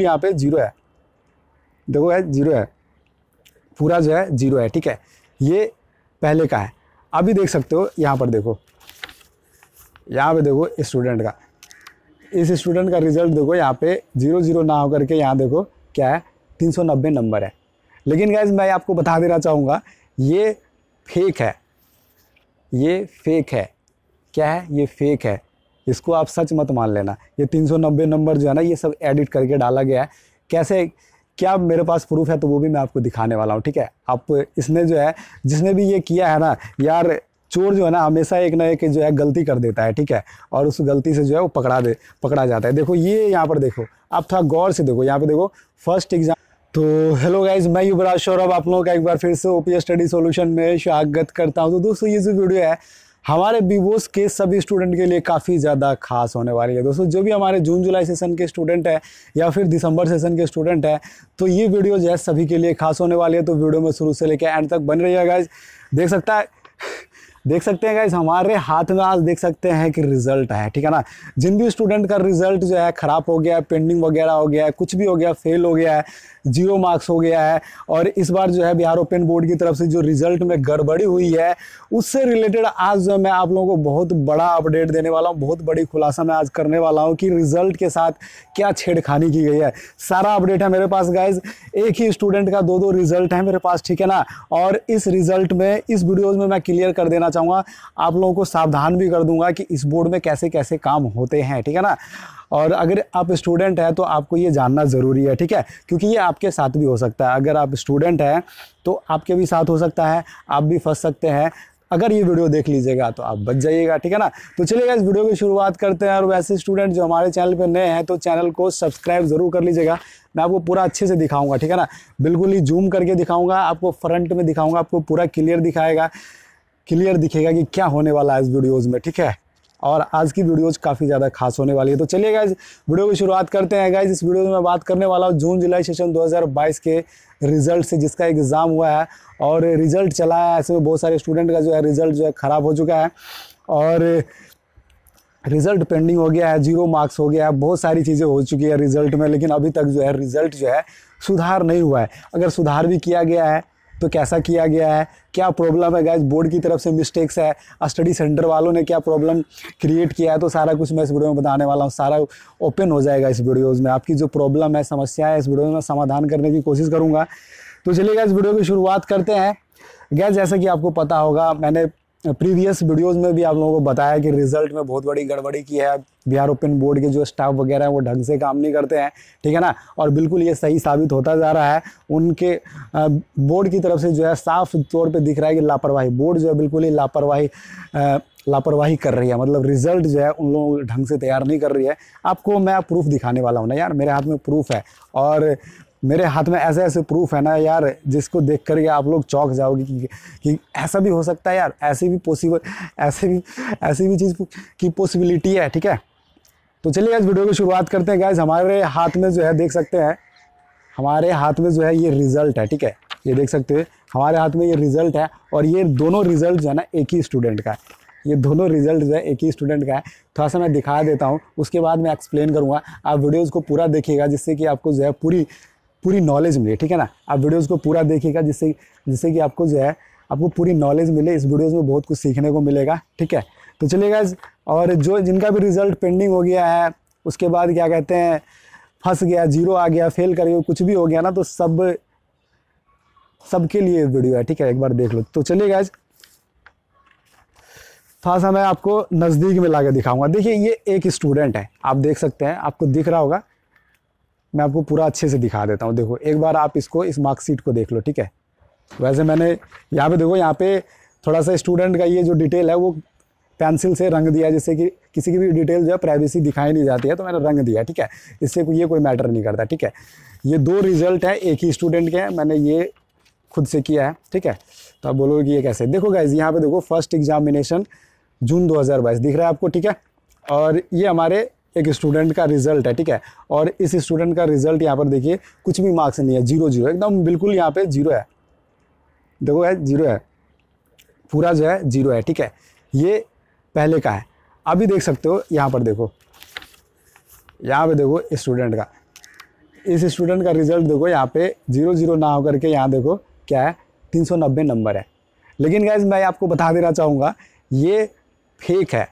यहाँ पे जीरो है देखो है जीरो है पूरा जो है जीरो है ठीक है ये पहले का है अभी देख सकते हो यहाँ पर देखो यहाँ पे देखो स्टूडेंट का इस स्टूडेंट का रिजल्ट देखो यहाँ पे जीरो जीरो ना होकर के यहाँ देखो क्या है तीन सौ नब्बे नंबर है लेकिन गैज मैं आपको बता देना चाहूँगा ये फेक है ये फेक है क्या है ये फेक है इसको आप सच मत मान लेना ये तीन सौ नब्बे नंबर जो है ना ये सब एडिट करके डाला गया है कैसे क्या मेरे पास प्रूफ है तो वो भी मैं आपको दिखाने वाला हूँ ठीक है आप इसने जो है जिसने भी ये किया है ना यार चोर जो है ना हमेशा एक ना एक जो है गलती कर देता है ठीक है और उस गलती से जो है वो पकड़ा दे पकड़ा जाता है देखो ये यहाँ पर देखो आप थोड़ा गौर से देखो यहाँ पर देखो फर्स्ट एग्जाम तो हेलो गाइज मैं युवराज सौरभ आप लोगों का एक बार फिर से ओपी स्टडी सॉल्यूशन में स्वागत करता हूँ तो दोस्तों ये जो वीडियो है हमारे बीवोस के सभी स्टूडेंट के लिए काफ़ी ज़्यादा खास होने वाली है दोस्तों जो भी हमारे जून जुलाई सेशन के स्टूडेंट है या फिर दिसंबर सेशन के स्टूडेंट है तो ये वीडियो जो है सभी के लिए खास होने वाली है तो वीडियो में शुरू से लेकर एंड तक बन रही है गाइज देख सकता है देख सकते हैं गाइज हमारे हाथ में आज देख सकते हैं कि रिजल्ट है ठीक है ना जिन भी स्टूडेंट का रिजल्ट जो है ख़राब हो गया है पेंडिंग वगैरह हो गया है कुछ भी हो गया फेल हो गया है जीरो मार्क्स हो गया है और इस बार जो है बिहार ओपन बोर्ड की तरफ से जो रिजल्ट में गड़बड़ी हुई है उससे रिलेटेड आज जो मैं आप लोगों को बहुत बड़ा अपडेट देने वाला हूँ बहुत बड़ी खुलासा मैं आज करने वाला हूँ कि रिजल्ट के साथ क्या छेड़खानी की गई है सारा अपडेट है मेरे पास गाइज एक ही स्टूडेंट का दो दो रिजल्ट है मेरे पास ठीक है ना और इस रिजल्ट में इस वीडियोज में मैं क्लियर कर देना बताना चाहूँगा आप लोगों को सावधान भी कर दूंगा कि इस बोर्ड में कैसे कैसे काम होते हैं ठीक है ना और अगर आप स्टूडेंट हैं तो आपको ये जानना ज़रूरी है ठीक है क्योंकि ये आपके साथ भी हो सकता है अगर आप स्टूडेंट हैं तो आपके भी साथ हो सकता है आप भी फंस सकते हैं अगर ये वीडियो देख लीजिएगा तो आप बच जाइएगा ठीक है ना तो चलिएगा इस वीडियो की शुरुआत करते हैं और वैसे स्टूडेंट जो हमारे चैनल पर नए हैं तो चैनल को सब्सक्राइब ज़रूर कर लीजिएगा मैं आपको पूरा अच्छे से दिखाऊंगा ठीक है ना बिल्कुल ही जूम करके दिखाऊंगा आपको फ्रंट में दिखाऊंगा आपको पूरा क्लियर दिखाएगा क्लियर दिखेगा कि क्या होने वाला है इस वीडियोज़ में ठीक है और आज की वीडियोज काफ़ी ज़्यादा खास होने वाली है तो चलिए गाइज वीडियो की शुरुआत करते हैं गाइज इस वीडियो में बात करने वाला हूँ जून जुलाई सेशन 2022 के रिजल्ट से जिसका एग्ज़ाम हुआ है और रिजल्ट चला है ऐसे में बहुत सारे स्टूडेंट का जो है रिजल्ट जो है ख़राब हो चुका है और रिजल्ट पेंडिंग हो गया है जीरो मार्क्स हो गया है बहुत सारी चीज़ें हो चुकी है रिजल्ट में लेकिन अभी तक जो है रिजल्ट जो है सुधार नहीं हुआ है अगर सुधार भी किया गया है तो कैसा किया गया है क्या प्रॉब्लम है गाइज बोर्ड की तरफ से मिस्टेक्स है स्टडी सेंटर वालों ने क्या प्रॉब्लम क्रिएट किया है तो सारा कुछ मैं इस वीडियो में बताने वाला हूँ सारा ओपन हो जाएगा इस वीडियोज़ में आपकी जो प्रॉब्लम है समस्या है इस वीडियो में समाधान करने की कोशिश करूँगा तो चलिएगा इस वीडियो की शुरुआत करते हैं गैस जैसा कि आपको पता होगा मैंने प्रीवियस वीडियोस में भी आप लोगों को बताया कि रिजल्ट में बहुत बड़ी गड़बड़ी की है बिहार ओपन बोर्ड के जो स्टाफ वगैरह हैं वो ढंग से काम नहीं करते हैं ठीक है ना और बिल्कुल ये सही साबित होता जा रहा है उनके बोर्ड की तरफ से जो है साफ तौर पे दिख रहा है कि लापरवाही बोर्ड जो है बिल्कुल ही लापरवाही लापरवाही कर रही है मतलब रिजल्ट जो है उन लोगों ढंग से तैयार नहीं कर रही है आपको मैं प्रूफ दिखाने वाला हूँ ना यार मेरे हाथ में प्रूफ है और मेरे हाथ में ऐसे ऐसे प्रूफ है ना यार जिसको देख करके आप लोग चौक जाओगे कि, कि ऐसा भी हो सकता है यार ऐसी भी पॉसिबल ऐसे भी ऐसी भी चीज़ की पॉसिबिलिटी है ठीक है तो चलिए आज वीडियो की शुरुआत करते हैं गैस हमारे हाथ में जो है देख सकते हैं हमारे हाथ में जो है ये रिज़ल्ट है ठीक है ये देख सकते हैं हमारे हाथ में ये रिज़ल्ट है और ये दोनों रिज़ल्ट जो है ना एक ही स्टूडेंट का है ये दोनों रिजल्ट जो है एक ही स्टूडेंट का है थोड़ा सा मैं दिखा देता हूँ उसके बाद मैं एक्सप्लेन करूँगा आप वीडियोज़ को पूरा देखिएगा जिससे कि आपको जो है पूरी पूरी नॉलेज मिले ठीक है ना आप वीडियोज़ को पूरा देखिएगा जिससे जिससे कि आपको जो है आपको पूरी नॉलेज मिले इस वीडियोज़ में बहुत कुछ सीखने को मिलेगा ठीक है तो चलिएगा और जो जिनका भी रिजल्ट पेंडिंग हो गया है उसके बाद क्या कहते हैं फंस गया जीरो आ गया फेल कर गया कुछ भी हो गया ना तो सब सबके लिए वीडियो है ठीक है एक बार देख लो तो चलिए गैज थोड़ा सा मैं आपको नज़दीक में ला दिखाऊंगा देखिए ये एक स्टूडेंट है आप देख सकते हैं आपको दिख रहा होगा मैं आपको पूरा अच्छे से दिखा देता हूँ देखो एक बार आप इसको इस मार्कशीट को देख लो ठीक है वैसे मैंने यहाँ पे देखो यहाँ पे थोड़ा सा स्टूडेंट का ये जो डिटेल है वो पेंसिल से रंग दिया जैसे कि किसी की भी डिटेल जो है प्राइवेसी दिखाई नहीं जाती है तो मैंने रंग दिया ठीक है इससे ये कोई मैटर नहीं करता ठीक है ये दो रिजल्ट है एक ही स्टूडेंट के हैं मैंने ये खुद से किया है ठीक है तो आप बोलोगे कि ये कैसे देखो गाइज यहाँ पे देखो फर्स्ट एग्जामिनेशन जून 2022 दिख रहा है आपको ठीक है और ये हमारे एक स्टूडेंट का रिजल्ट है ठीक है और इस स्टूडेंट का रिजल्ट यहाँ पर देखिए कुछ भी मार्क्स नहीं है जीरो जीरो एकदम बिल्कुल यहाँ पे जीरो है देखो है जीरो है पूरा जो है जीरो है ठीक है ये पहले का है अभी देख सकते हो यहाँ पर देखो यहाँ पे देखो स्टूडेंट का इस स्टूडेंट का रिजल्ट देखो यहाँ पे जीरो जीरो ना होकर के यहाँ देखो क्या है तीन सौ नब्बे नंबर है लेकिन गैज मैं आपको बता देना चाहूँगा ये फेक है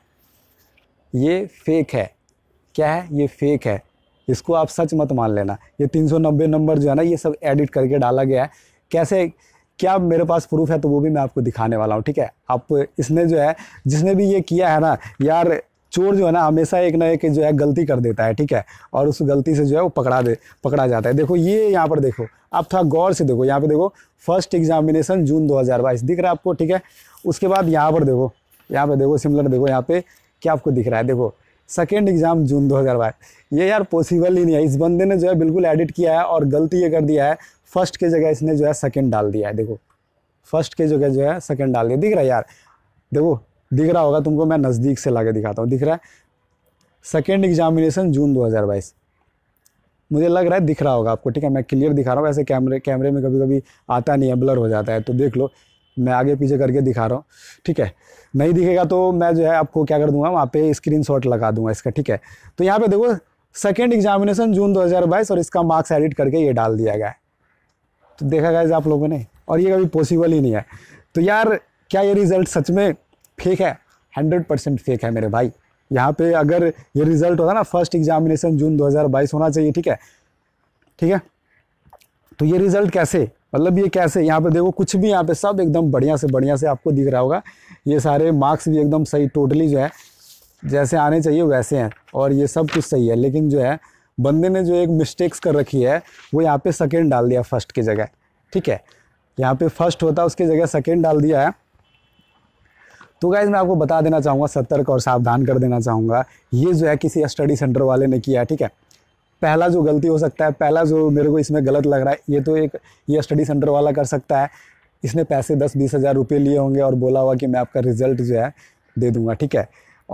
ये फेक है क्या है ये फेक है इसको आप सच मत मान लेना ये 390 नंबर जो है ना ये सब एडिट करके डाला गया है कैसे क्या मेरे पास प्रूफ है तो वो भी मैं आपको दिखाने वाला हूँ ठीक है आप इसने जो है जिसने भी ये किया है ना यार चोर जो है ना हमेशा एक ना एक जो है गलती कर देता है ठीक है और उस गलती से जो है वो पकड़ा दे पकड़ा जाता है देखो ये यहाँ पर देखो आप थोड़ा गौर से देखो यहाँ पे देखो फर्स्ट एग्जामिनेशन जून 2022 दिख रहा है आपको ठीक है उसके बाद यहाँ पर देखो यहाँ पे देखो सिमिलर देखो यहाँ पे क्या आपको दिख रहा है देखो सेकेंड एग्ज़ाम जून 2022 ये यार पॉसिबल ही नहीं है इस बंदे ने जो है बिल्कुल एडिट किया है और गलती ये कर दिया है फर्स्ट के जगह इसने जो है सेकेंड डाल दिया है देखो फर्स्ट के जगह जो है सेकेंड डाल दिया दिख रहा है यार देखो दिख रहा होगा तुमको मैं नज़दीक से ला दिखाता हूँ दिख रहा है सेकेंड एग्जामिनेशन जून दो मुझे लग रहा है दिख रहा होगा आपको ठीक है मैं क्लियर दिखा रहा हूँ वैसे कैमरे कैमरे में कभी कभी आता नहीं है ब्लर हो जाता है तो देख लो मैं आगे पीछे करके दिखा रहा हूँ ठीक है नहीं दिखेगा तो मैं जो है आपको क्या कर दूंगा वहाँ पे स्क्रीन लगा दूंगा इसका ठीक है तो यहाँ पे देखो सेकेंड एग्जामिनेशन जून 2022 और इसका मार्क्स एडिट करके ये डाल दिया गया है तो देखा गया आप लोगों ने और ये कभी पॉसिबल ही नहीं है तो यार क्या ये रिज़ल्ट सच में फेक है हंड्रेड परसेंट फेक है मेरे भाई यहाँ पे अगर ये रिज़ल्ट होता ना फर्स्ट एग्जामिनेशन जून 2022 होना चाहिए ठीक है ठीक है तो ये रिज़ल्ट कैसे मतलब ये कैसे यहाँ पे देखो कुछ भी यहाँ पे सब एकदम बढ़िया से बढ़िया से आपको दिख रहा होगा ये सारे मार्क्स भी एकदम सही टोटली जो है जैसे आने चाहिए वैसे हैं और ये सब कुछ सही है लेकिन जो है बंदे ने जो एक मिस्टेक्स कर रखी है वो यहाँ पे सेकेंड डाल दिया फर्स्ट की जगह ठीक है यहाँ पे फर्स्ट होता है उसकी जगह सेकेंड डाल दिया है तो गाइज मैं आपको बता देना चाहूँगा सतर्क और सावधान कर देना चाहूँगा ये जो है किसी स्टडी सेंटर वाले ने किया ठीक है पहला जो गलती हो सकता है पहला जो मेरे को इसमें गलत लग रहा है ये तो एक ये स्टडी सेंटर वाला कर सकता है इसने पैसे दस बीस हज़ार रुपये लिए होंगे और बोला हुआ कि मैं आपका रिज़ल्ट जो है दे दूंगा ठीक है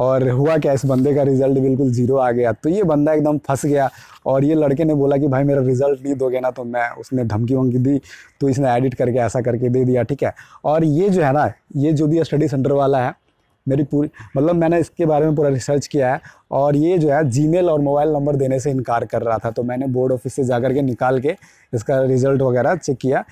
और हुआ क्या इस बंदे का रिज़ल्ट बिल्कुल ज़ीरो आ गया तो ये बंदा एकदम फंस गया और ये लड़के ने बोला कि भाई मेरा रिज़ल्ट नहीं दोगे ना तो मैं उसने धमकी वमकी दी तो इसने एडिट करके ऐसा करके दे दिया ठीक है और ये जो है ना ये जो भी स्टडी सेंटर वाला है मेरी पूरी मतलब मैंने इसके बारे में पूरा रिसर्च किया है और ये जो है जीमेल और मोबाइल नंबर देने से इनकार कर रहा था तो मैंने बोर्ड ऑफिस से जा के निकाल के इसका रिजल्ट वगैरह चेक किया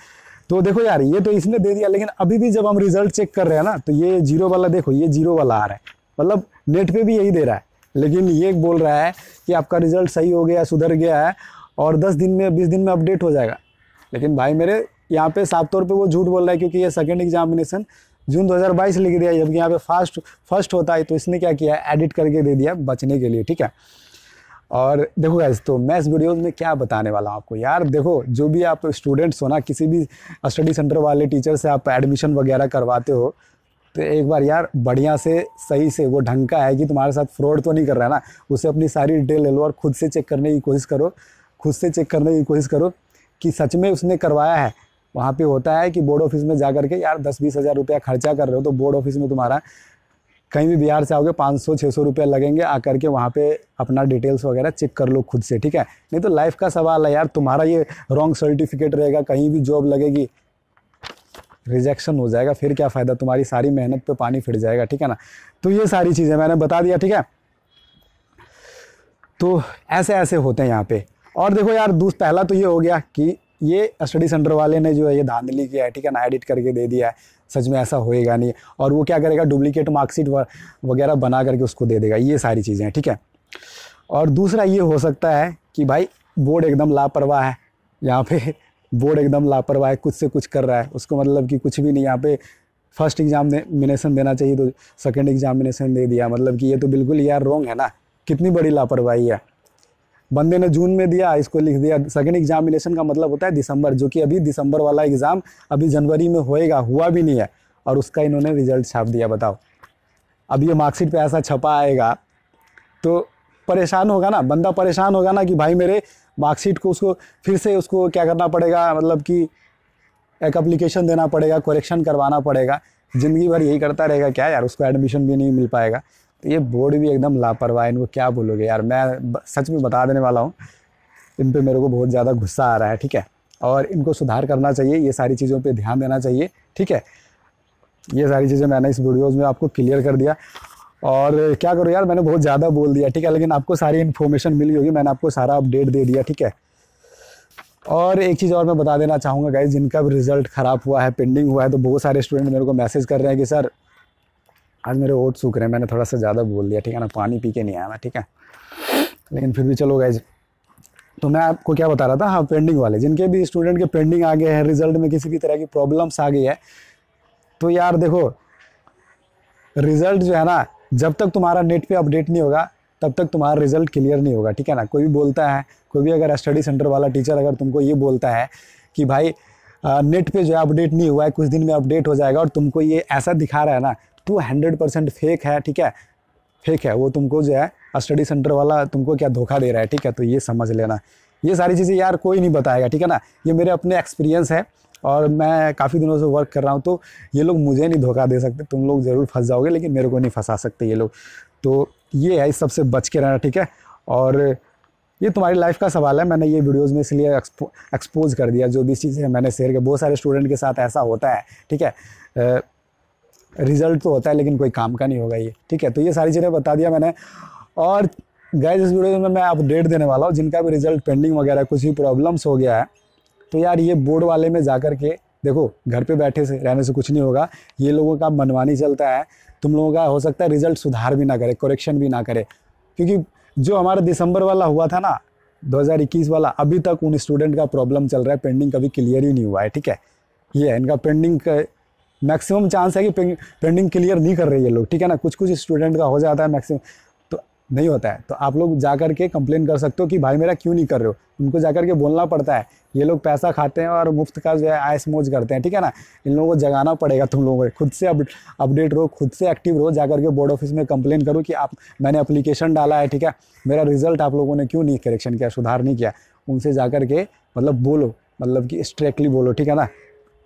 तो देखो यार ये तो इसने दे दिया लेकिन अभी भी जब हम रिजल्ट चेक कर रहे हैं ना तो ये जीरो वाला देखो ये जीरो वाला आ रहा है मतलब नेट पे भी यही दे रहा है लेकिन ये बोल रहा है कि आपका रिजल्ट सही हो गया सुधर गया है और दस दिन में बीस दिन में अपडेट हो जाएगा लेकिन भाई मेरे यहाँ पे साफ तौर पे वो झूठ बोल रहा है क्योंकि ये सेकेंड एग्जामिनेशन जून 2022 लिख दिया जबकि यहाँ पे फास्ट फर्स्ट होता है तो इसने क्या किया एडिट करके दे दिया बचने के लिए ठीक है और देखो गैस तो मैं इस वीडियोज़ में क्या बताने वाला हूँ आपको यार देखो जो भी आप स्टूडेंट्स हो ना किसी भी स्टडी सेंटर वाले टीचर से आप एडमिशन वगैरह करवाते हो तो एक बार यार बढ़िया से सही से वो ढंग का है कि तुम्हारे साथ फ्रॉड तो नहीं कर रहा है ना उसे अपनी सारी डिटेल ले लो और खुद से चेक करने की कोशिश करो खुद से चेक करने की कोशिश करो कि सच में उसने करवाया है वहाँ पे होता है कि बोर्ड ऑफिस में जा करके यार दस बीस हज़ार रुपया खर्चा कर रहे हो तो बोर्ड ऑफिस में तुम्हारा कहीं भी बिहार से आओगे पाँच सौ छः सौ रुपया लगेंगे आकर के वहाँ पे अपना डिटेल्स वगैरह चेक कर लो खुद से ठीक है नहीं तो लाइफ का सवाल है यार तुम्हारा ये रॉन्ग सर्टिफिकेट रहेगा कहीं भी जॉब लगेगी रिजेक्शन हो जाएगा फिर क्या फ़ायदा तुम्हारी सारी मेहनत पे पानी फिर जाएगा ठीक है ना तो ये सारी चीज़ें मैंने बता दिया ठीक है तो ऐसे ऐसे होते हैं यहाँ पे और देखो यार दूस पहला तो ये हो गया कि ये स्टडी सेंटर वाले ने जो है ये धांधली किया है ठीक है ना एडिट करके दे दिया है सच में ऐसा होएगा नहीं और वो क्या करेगा डुप्लीकेट मार्कशीट वगैरह बना करके उसको दे देगा ये सारी चीज़ें हैं ठीक है और दूसरा ये हो सकता है कि भाई बोर्ड एकदम लापरवाह है यहाँ पे बोर्ड एकदम लापरवाह है कुछ से कुछ कर रहा है उसको मतलब कि कुछ भी नहीं यहाँ पे फर्स्ट एग्जामिनेशन देना चाहिए तो सेकंड एग्जामिनेशन दे दिया मतलब कि ये तो बिल्कुल यार रॉन्ग है ना कितनी बड़ी लापरवाही है बंदे ने जून में दिया इसको लिख दिया सेकेंड एग्जामिनेशन का मतलब होता है दिसंबर जो कि अभी दिसंबर वाला एग्ज़ाम अभी जनवरी में होएगा हुआ भी नहीं है और उसका इन्होंने रिजल्ट छाप दिया बताओ अब ये मार्कशीट पे ऐसा छपा आएगा तो परेशान होगा ना बंदा परेशान होगा ना कि भाई मेरे मार्कशीट को उसको फिर से उसको क्या करना पड़ेगा मतलब कि एक अप्लीकेशन देना पड़ेगा करेक्शन करवाना पड़ेगा ज़िंदगी भर यही करता रहेगा क्या यार उसको एडमिशन भी नहीं मिल पाएगा तो ये बोर्ड भी एकदम लापरवाह इनको क्या बोलोगे यार मैं सच में बता देने वाला हूँ इन पर मेरे को बहुत ज़्यादा गुस्सा आ रहा है ठीक है और इनको सुधार करना चाहिए ये सारी चीज़ों पर ध्यान देना चाहिए ठीक है ये सारी चीज़ें मैंने इस वीडियोज़ में आपको क्लियर कर दिया और क्या करो यार मैंने बहुत ज़्यादा बोल दिया ठीक है लेकिन आपको सारी इन्फॉर्मेशन मिली होगी मैंने आपको सारा अपडेट दे दिया ठीक है और एक चीज़ और मैं बता देना चाहूँगा गाइज जिनका भी रिजल्ट ख़राब हुआ है पेंडिंग हुआ है तो बहुत सारे स्टूडेंट मेरे को मैसेज कर रहे हैं कि सर आज मेरे ओट सूख रहे हैं मैंने थोड़ा सा ज़्यादा बोल दिया ठीक है ना पानी पी के नहीं आया मैं ठीक है लेकिन फिर भी चलो गाइज तो मैं आपको क्या बता रहा था हाँ पेंडिंग वाले जिनके भी स्टूडेंट के पेंडिंग आ गए हैं रिजल्ट में किसी भी तरह की प्रॉब्लम्स आ गई है तो यार देखो रिजल्ट जो है ना जब तक तुम्हारा नेट पे अपडेट नहीं होगा तब तक तुम्हारा रिजल्ट क्लियर नहीं होगा ठीक है ना कोई भी बोलता है कोई भी अगर स्टडी सेंटर वाला टीचर अगर तुमको ये बोलता है कि भाई नेट पे जो है अपडेट नहीं हुआ है कुछ दिन में अपडेट हो जाएगा और तुमको ये ऐसा दिखा रहा है ना टू हंड्रेड परसेंट फेक है ठीक है फेक है वो तुमको जो है स्टडी सेंटर वाला तुमको क्या धोखा दे रहा है ठीक है तो ये समझ लेना ये सारी चीज़ें यार कोई नहीं बताएगा ठीक है ना ये मेरे अपने एक्सपीरियंस है और मैं काफ़ी दिनों से वर्क कर रहा हूँ तो ये लोग मुझे नहीं धोखा दे सकते तुम लोग ज़रूर फंस जाओगे लेकिन मेरे को नहीं फंसा सकते ये लोग तो ये है इस सबसे बच के रहना ठीक है और ये तुम्हारी लाइफ का सवाल है मैंने ये वीडियोस में इसलिए एक्सपो एक्सपोज कर दिया जो भी चीज़ें मैंने शेयर किया बहुत सारे स्टूडेंट के साथ ऐसा होता है ठीक है रिजल्ट तो होता है लेकिन कोई काम का नहीं होगा ये ठीक है तो ये सारी चीज़ें बता दिया मैंने और गैज इस वीडियो में मैं अपडेट देने वाला हूँ जिनका भी रिजल्ट पेंडिंग वगैरह कुछ भी प्रॉब्लम्स हो गया है तो यार ये बोर्ड वाले में जा कर के देखो घर पे बैठे से रहने से कुछ नहीं होगा ये लोगों का मनमानी चलता है तुम लोगों का हो सकता है रिजल्ट सुधार भी ना करे करेक्शन भी ना करे क्योंकि जो हमारा दिसंबर वाला हुआ था ना 2021 वाला अभी तक उन स्टूडेंट का प्रॉब्लम चल रहा है पेंडिंग कभी क्लियर ही नहीं हुआ है ठीक है ये है इनका पेंडिंग मैक्सिमम चांस है कि पेंडिंग क्लियर नहीं कर रही है लोग ठीक है ना कुछ कुछ स्टूडेंट का हो जाता है मैक्सिमम तो नहीं होता है तो आप लोग जा कर के कंप्लेन कर सकते हो कि भाई मेरा क्यों नहीं कर रहे हो उनको जा कर के बोलना पड़ता है ये लोग पैसा खाते हैं और मुफ्त का जो है आयस मोज करते हैं ठीक है ना इन लोगों को जगाना पड़ेगा तुम लोगों को खुद से अपडेट रहो खुद से एक्टिव रहो जा करके बोर्ड ऑफिस में कंप्लेन करो कि आप मैंने अप्लीकेशन डाला है ठीक है मेरा रिजल्ट आप लोगों ने क्यों नहीं करेक्शन किया सुधार नहीं किया उनसे जा के मतलब बोलो मतलब कि स्ट्रेक्टली बोलो ठीक है ना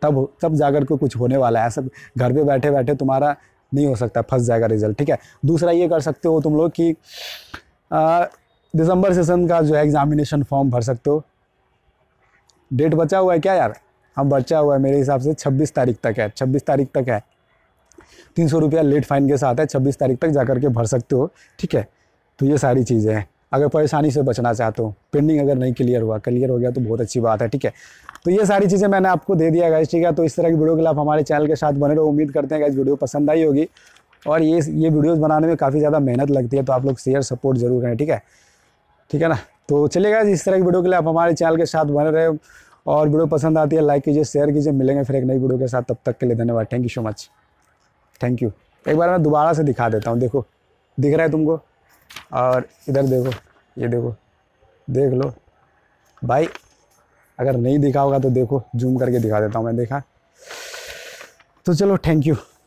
तब तब जाकर के कुछ होने वाला है ऐसा घर पे बैठे बैठे तुम्हारा नहीं हो सकता फंस जाएगा रिजल्ट ठीक है दूसरा ये कर सकते हो तुम लोग कि दिसंबर सेशन का जो है एग्जामिनेशन फॉर्म भर सकते हो डेट बचा हुआ है क्या यार हम हाँ, बचा हुआ है मेरे हिसाब से छब्बीस तारीख तक है छब्बीस तारीख तक है तीन सौ रुपया लेट फाइन के साथ है छब्बीस तारीख तक जा के भर सकते हो ठीक है तो ये सारी चीज़ें हैं अगर परेशानी से बचना चाहते हो पेंडिंग अगर नहीं क्लियर हुआ क्लियर हो गया तो बहुत अच्छी बात है ठीक है तो ये सारी चीज़ें मैंने आपको दे दिया गाइज ठीक है तो इस तरह की वीडियो के लिए आप हमारे चैनल के साथ बने रहो उम्मीद करते हैं गाइज वीडियो पसंद आई होगी और ये ये वीडियोज़ बनाने में काफ़ी ज़्यादा मेहनत लगती है तो आप लोग शेयर सपोर्ट जरूर करें ठीक है ठीक है ना तो चलेगा इस तरह की वीडियो के लिए आप हमारे चैनल के साथ बने रहे और वीडियो पसंद आती है लाइक कीजिए शेयर कीजिए मिलेंगे फिर एक नई वीडियो के साथ तब तक के लिए धन्यवाद thank you so much thank you एक बार मैं दोबारा से दिखा देता हूँ देखो दिख रहा है तुमको और इधर देखो ये देखो देख लो भाई अगर नहीं दिखा होगा तो देखो जूम करके दिखा देता हूँ मैं देखा तो चलो थैंक यू